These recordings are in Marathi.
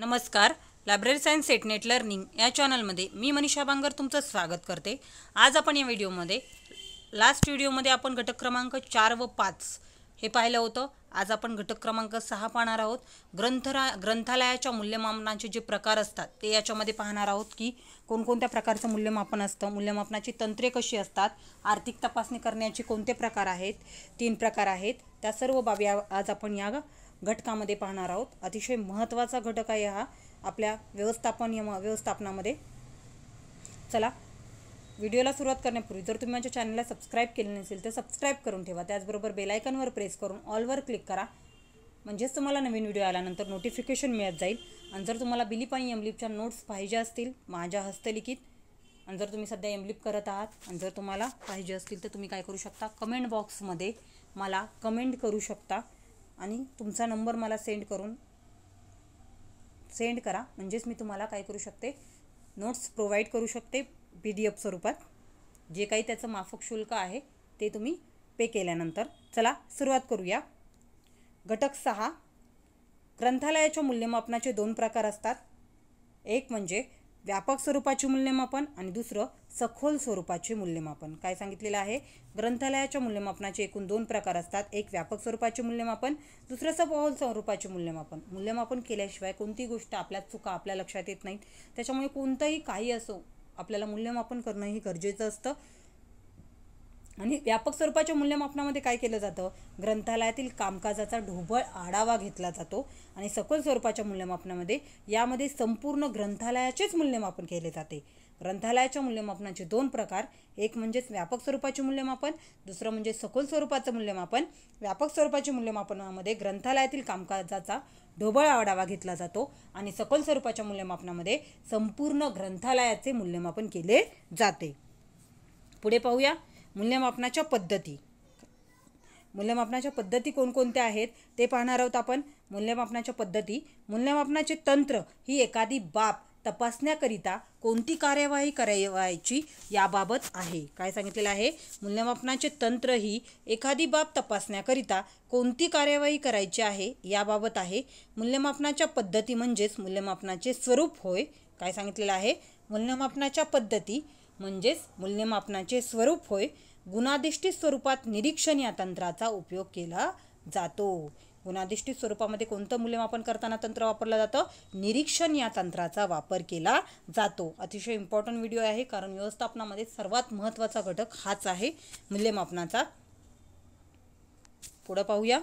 नमस्कार लायब्ररी सायन्स सेटनेट लर्निंग या चॅनलमध्ये मी मनीषा बांगर तुमचं स्वागत करते आज आपण या व्हिडिओमध्ये लास्ट व्हिडिओमध्ये आपण घटक क्रमांक चार व पाच हे पाहिलं होतं आज आपण घटक क्रमांक सहा पाहणार आहोत ग्रंथरा ग्रंथालयाच्या मूल्यमापनाचे जे प्रकार असतात ते याच्यामध्ये पाहणार आहोत की कोणकोणत्या प्रकारचं मूल्यमापन असतं मूल्यमापनाची तंत्रे कशी असतात आर्थिक तपासणी करण्याचे कोणते प्रकार आहेत तीन प्रकार आहेत त्या सर्व बाबी आज आपण या घटकामध्ये पाहणार आहोत अतिशय महत्त्वाचा घटक आहे हा आपल्या व्यवस्थापन यम व्यवस्थापनामध्ये चला व्हिडिओला सुरुवात करण्यापूर्वी जर तुम्ही माझ्या चॅनलला सबस्क्राईब केले नसेल तर सबस्क्राईब करून ठेवा त्याचबरोबर बेलायकनवर प्रेस करून ऑलवर क्लिक करा म्हणजेच तुम्हाला नवीन व्हिडिओ आल्यानंतर नोटिफिकेशन मिळत जाईल आणि जर तुम्हाला बिलीप आणि एमलिपच्या नोट्स पाहिजे असतील माझ्या हस्तलिखित आणि जर तुम्ही सध्या एमलिप करत आहात आणि जर तुम्हाला पाहिजे असतील तर तुम्ही काय करू शकता कमेंट बॉक्समध्ये मला कमेंट करू शकता आणि तुमचा नंबर मला सेंड करून सेंड करा म्हणजेच मी तुम्हाला काय करू शकते नोट्स प्रोव्हाइड करू शकते पी डी एफ स्वरूपात जे काही त्याचं माफक शुल्क आहे ते तुम्ही पे केल्यानंतर चला सुरुवात करूया घटक सहा ग्रंथालयाच्या मूल्यमापनाचे दोन प्रकार असतात एक म्हणजे व्यापक स्वरूपाचे मूल्यमापन आणि दुसरं सखोल स्वरूपाचे मूल्यमापन काय सांगितलेलं आहे ग्रंथालयाच्या मूल्यमापनाचे एकूण दोन प्रकार असतात एक व्यापक स्वरूपाचे मूल्यमापन दुसरं सखोल स्वरूपाचे मूल्यमापन मूल्यमापन केल्याशिवाय कोणती गोष्ट आपल्या चुका आपल्या लक्षात येत नाहीत त्याच्यामुळे कोणतंही काही असो आपल्याला मूल्यमापन करणंही गरजेचं असतं आणि व्यापक स्वरूपाच्या मूल्यमापनामध्ये काय केलं जातं ग्रंथालयातील कामकाजाचा ढोबळ आढावा घेतला जातो आणि सखोल स्वरूपाच्या मूल्यमापनामध्ये यामध्ये संपूर्ण ग्रंथालयाचेच मूल्यमापन केले जाते ग्रंथालयाच्या मूल्यमापनाचे दोन प्रकार एक म्हणजेच व्यापक स्वरूपाचे मूल्यमापन दुसरं म्हणजे सखोल स्वरूपाचं मूल्यमापन व्यापक स्वरूपाचे मूल्यमापनामध्ये ग्रंथालयातील कामकाजाचा ढोबळ आढावा घेतला जातो आणि सखोल स्वरूपाच्या मूल्यमापनामध्ये संपूर्ण ग्रंथालयाचे मूल्यमापन केले जाते पुढे पाहूया मूल्यमापनाच्या पद्धती मूल्यमापनाच्या पद्धती कोणकोणत्या आहेत ते पाहणार आहोत आपण मूल्यमापनाच्या पद्धती मूल्यमापनाचे तंत्र ही एखादी बाब तपासण्याकरिता कोणती कार्यवाही करावायची याबाबत आहे काय सांगितलेलं आहे मूल्यमापनाचे तंत्र ही एखादी बाब तपासण्याकरिता कोणती कार्यवाही करायची आहे याबाबत आहे मूल्यमापनाच्या पद्धती म्हणजेच मूल्यमापनाचे स्वरूप होय काय सांगितलेलं आहे मूल्यमापनाच्या पद्धती म्हणजेच मूल्यमापनाचे स्वरूप होय गुणाधिष्ठित स्वरूपात निरीक्षण या तंत्राचा उपयोग केला जातो गुणाधिष्ठित स्वरूपामध्ये कोणतं मूल्यमापन करताना तंत्र वापरलं जातं निरीक्षण या तंत्राचा वापर केला जातो अतिशय इम्पॉर्टंट व्हिडिओ आहे कारण व्यवस्थापनामध्ये सर्वात महत्त्वाचा घटक हाच आहे मूल्यमापनाचा पुढं पाहूया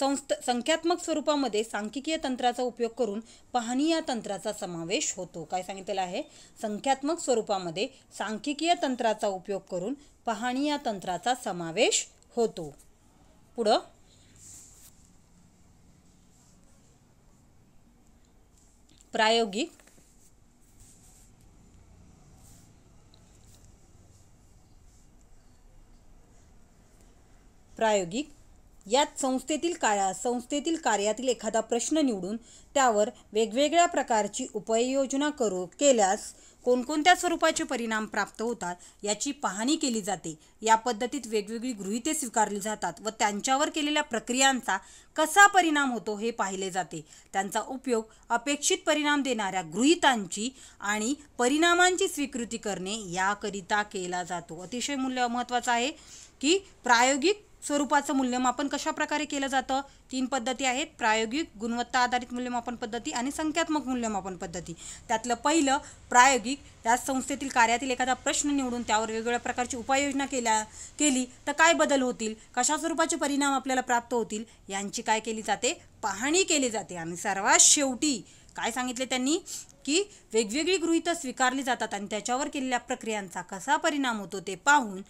संस्थ संख्यात्मक स्वरूपामध्ये सांख्यिकीय तंत्राचा उपयोग करून पाहणी या तंत्राचा समावेश होतो काय सांगितलेलं आहे संख्यात्मक स्वरूपामध्ये सांख्यिकीय तंत्राचा उपयोग करून पाहणी या तंत्राचा समावेश होतो पुढं प्रायोगिक प्रायोगिक यात संस्थेतील काळा संस्थेतील कार्यातील एखादा प्रश्न निवडून त्यावर वेगवेगळ्या प्रकारची उपाययोजना करू केल्यास कोणकोणत्या स्वरूपाचे परिणाम प्राप्त होतात याची पाहणी केली जाते या पद्धतीत वेगवेगळी गृहिते स्वीकारली जातात व त्यांच्यावर केलेल्या प्रक्रियांचा कसा परिणाम होतो हे पाहिले जाते त्यांचा उपयोग अपेक्षित परिणाम देणाऱ्या गृहितांची आणि परिणामांची स्वीकृती करणे याकरिता केला जातो अतिशय मूल्य महत्त्वाचं आहे की प्रायोगिक स्वरूपाचं मूल्यमापन कशा प्रकारे केलं जातं तीन पद्धती आहेत प्रायोगिक गुणवत्ता आधारित मूल्यमापन पद्धती आणि संख्यात्मक मूल्यमापन पद्धती त्यातलं पहिलं प्रायोगिक या संस्थेतील कार्यातील एखादा प्रश्न निवडून त्यावर वेगवेगळ्या प्रकारची उपाययोजना केल्या केली तर काय बदल होतील कशा स्वरूपाचे परिणाम आपल्याला प्राप्त होतील यांची काय केली जाते पाहणी केली जाते आणि सर्वात शेवटी काय सांगितले त्यांनी की वेगवेगळी गृहितं स्वीकारली जातात आणि त्याच्यावर केलेल्या प्रक्रियांचा कसा परिणाम होतो ते पाहून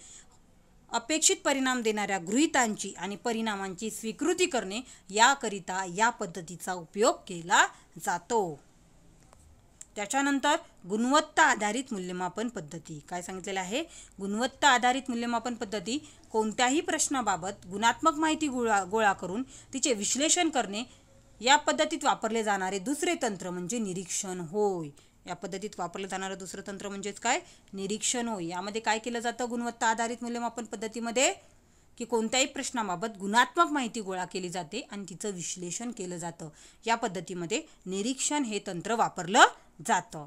अपेक्षित परिणाम देणाऱ्या गृहितांची आणि परिणामांची स्वीकृती करणे याकरिता या पद्धतीचा उपयोग केला जातो त्याच्यानंतर गुणवत्ता आधारित मूल्यमापन पद्धती काय सांगितलेलं आहे गुणवत्ता आधारित मूल्यमापन पद्धती कोणत्याही प्रश्नाबाबत गुणात्मक माहिती गोळा गोळा करून तिचे विश्लेषण करणे या पद्धतीत वापरले जाणारे दुसरे तंत्र म्हणजे निरीक्षण होय या पद्धतीत वापरलं जाणारं दुसरं तंत्र म्हणजेच काय निरीक्षण होय यामध्ये काय केलं जातं गुणवत्ता आधारित मूल्यमापन पद्धतीमध्ये की कोणत्याही प्रश्नाबाबत गुणात्मक माहिती गोळा केली जाते आणि तिचं विश्लेषण केलं जातं या पद्धतीमध्ये निरीक्षण हे तंत्र वापरलं जातं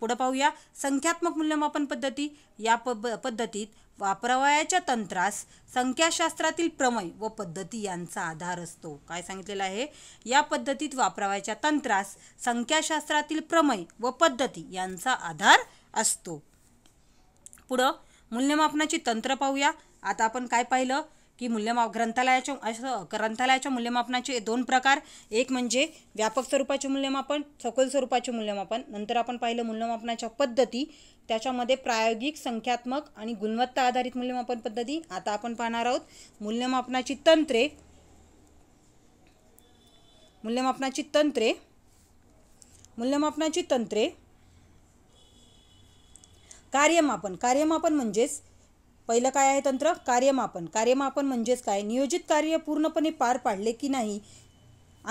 पुढं पाहूया संख्यात्मक मूल्यमापन पद्धती या प पद्धतीत वापरावयाच्या तंत्रास संख्याशास्त्रातील प्रमय व पद्धती यांचा आधार असतो काय सांगितलेलं आहे या पद्धतीत वापरावयाच्या तंत्रास संख्याशास्त्रातील प्रमय व पद्धती यांचा आधार असतो पुढं मूल्यमापनाची तंत्र पाहूया आता आपण काय पाहिलं की मूल्यमाप ग्रंथालयाच्या असं ग्रंथालयाच्या मूल्यमापनाचे दोन प्रकार एक म्हणजे व्यापक स्वरूपाचे मूल्यमापन सखोल स्वरूपाचे मूल्यमापन नंतर आपण पाहिलं मूल्यमापनाच्या पद्धती त्याच्यामध्ये प्रायोगिक संख्यात्मक आणि गुणवत्ता आधारित मूल्यमापन पद्धती आता आपण पाहणार आहोत मूल्यमापनाची तंत्रे मूल्यमापनाची तंत्रे मूल्यमापनाची तंत्रे कार्यमापन कार्यमापन म्हणजेच पहिलं काय आहे तंत्र कार्यमापन कार्यमापन म्हणजेच काय नियोजित कार्य पूर्णपणे पार पाडले की नाही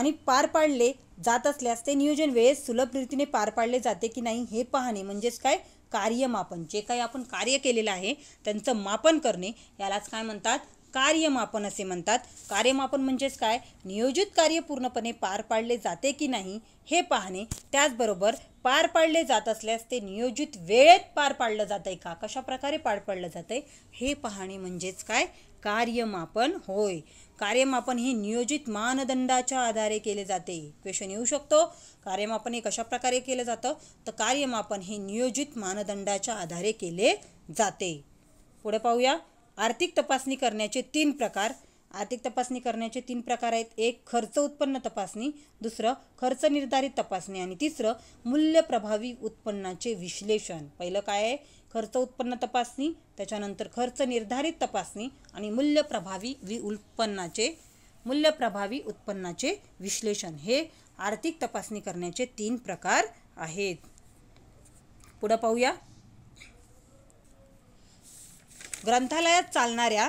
आणि पार पाडले जात असल्यास ते नियोजन वेळेस सुलभ रीतीने पार पाडले जाते की नाही हे पाहणे म्हणजेच काय कार्यमापन जे काही आपण कार्य केलेलं आहे त्यांचं मापन करणे यालाच काय म्हणतात कार्यमापन असे म्हणतात कार्यमापन म्हणजेच काय नियोजित कार्य पूर्णपणे पार पाडले जाते की नाही हे पाहणे त्याचबरोबर पार पाडले जात असल्यास ते नियोजित वेळेत पार पाडलं जातं आहे का कशाप्रकारे पार पाडलं जातं आहे हे पाहणे म्हणजेच काय कार्यमापन होय कार्यमापन हे नियोजित मानदंडाच्या आधारे केले जाते क्वेश्चन येऊ शकतो कार्यमापन हे कशाप्रकारे केलं जातं तर कार्यमापन हे नियोजित मानदंडाच्या आधारे केले जाते पुढे पाहूया आर्थिक तपासणी करण्याचे तीन प्रकार आर्थिक तपासणी करण्याचे तीन प्रकार आहेत एक खर्च उत्पन्न तपासणी दुसरं खर्च निर्धारित तपासणी आणि तिसरं मूल्य प्रभावी उत्पन्नाचे विश्लेषण पहिलं काय आहे खर्च उत्पन्न तपासणी त्याच्यानंतर खर्च निर्धारित तपासणी आणि मूल्य प्रभावी वि उत्पन्नाचे मूल्य प्रभावी उत्पन्नाचे विश्लेषण हे आर्थिक तपासणी करण्याचे तीन प्रकार आहेत पुढं पाहूया ग्रंथालयात चालणाऱ्या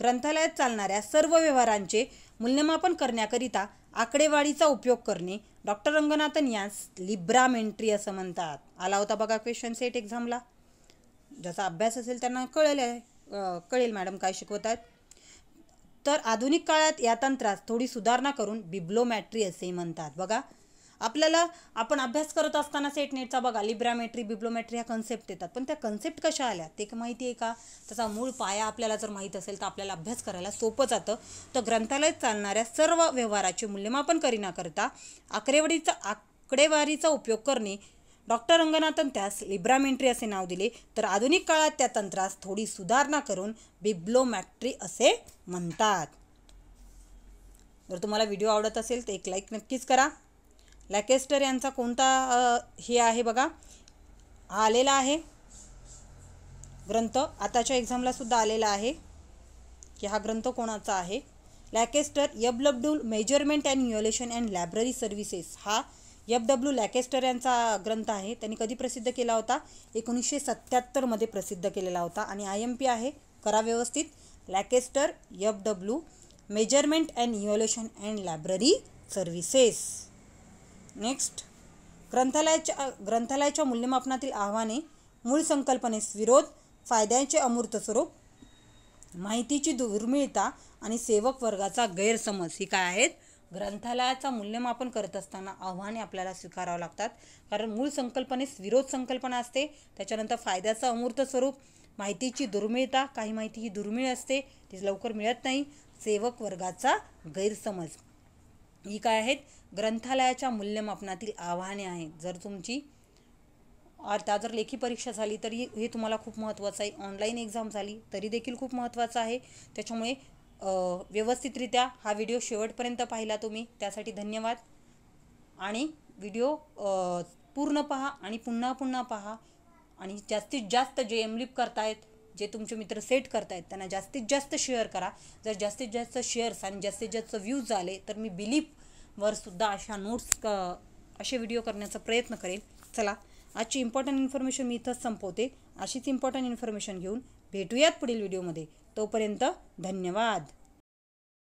ग्रंथालयात चालणाऱ्या सर्व व्यवहारांचे मूल्यमापन करण्याकरिता आकडेवाडीचा उपयोग करणे डॉक्टर रंगनाथन यास लिब्रामेंट्री असं म्हणतात आला होता बघा क्वेश्चन सेट एक्झामला ज्याचा अभ्यास असेल त्यांना कळेल कळेल मॅडम काय शिकवत आहेत तर आधुनिक काळात या तंत्रात थोडी सुधारणा करून बिब्लोमॅट्री असे म्हणतात बघा आपल्याला आपण अभ्यास करत असताना सेट नेटचा बघा लिब्रामेट्री बिब्लोमेट्री ह्या कन्सेप्ट येतात पण त्या कन्सेप्ट कशा आल्या ते माहिती आहे का त्याचा मूळ पाया आपल्याला जर माहीत असेल तर आपल्याला अभ्यास करायला सोपं जातं तर ग्रंथालयात चालणाऱ्या सर्व व्यवहाराचे मूल्यमापन करीनाकरता आकडेवारीचा आकडेवारीचा उपयोग करणे डॉक्टर रंगनाथन त्यास लिब्रामेंट्री असे नाव दिले तर आधुनिक काळात त्या तंत्रास थोडी सुधारणा करून बिब्लोमॅट्री असे म्हणतात जर तुम्हाला व्हिडिओ आवडत असेल तर एक लाईक नक्कीच करा लॅकेस्टर यांचा कोणता हे आहे बघा आलेला आहे ग्रंथ आताच्या एक्झामला सुद्धा आलेला आहे की हा ग्रंथ कोणाचा आहे लॅकेस्टर यब W measurement and न्युलेशन and library services हा यब डब्ल्यू लॅकेस्टर यांचा ग्रंथ आहे त्यांनी कधी प्रसिद्ध केला होता एकोणीसशे सत्त्याहत्तरमध्ये प्रसिद्ध केलेला होता आणि आय एम पी आहे करा व्यवस्थित लॅकेस्टर यब W measurement and न्युलेशन and library services next ग्रंथालयाच्या ग्रंथालयाच्या मूल्यमापनातील आव्हाने मूळ संकल्पनेस विरोध फायद्यांचे अमूर्त स्वरूप माहितीची दुर्मिळता आणि सेवक वर्गाचा गैरसमज ही काय आहेत ग्रंथालयाचा मूल्यमापन करत असताना आव्हाने आपल्याला स्वीकारावं लागतात कारण मूळ संकल्पनेस विरोध संकल्पना असते त्याच्यानंतर फायद्याचं अमूर्त स्वरूप माहितीची दुर्मिळता काही माहिती ही दुर्मिळ असते ती लवकर मिळत नाही सेवक वर्गाचा गैरसमज ही काय आहेत ग्रंथालयाच्या मूल्यमापनातील आव्हाने आहेत जर तुमची आता जर लेखी परीक्षा झाली तरी हे तुम्हाला खूप महत्त्वाचं आहे ऑनलाईन एक्झाम झाली तरी देखील खूप महत्त्वाचं आहे त्याच्यामुळे व्यवस्थितरित्या हा व्हिडिओ शेवटपर्यंत पाहिला तुम्ही त्यासाठी धन्यवाद आणि व्हिडिओ पूर्ण पहा आणि पुन्हा पुन्हा पहा आणि जास्तीत जास्त जे एमलिप करतायत जे तुमचे मित्र सेट करतायत त्यांना जास्तीत जास्त शेअर करा जर जास्तीत जास्त शेअर्स आणि जास्तीत जास्त व्ह्यूज झाले तर मी बिलीप वर सुद्धा अशा नोट्स क असे व्हिडिओ करण्याचा प्रयत्न करेल चला आजची इम्पॉर्टंट इन्फॉर्मेशन मी इथंच संपवते अशीच इम्पॉर्टंट इन्फॉर्मेशन घेऊन भेटूयात पुढील व्हिडिओमध्ये तोपर्यंत धन्यवाद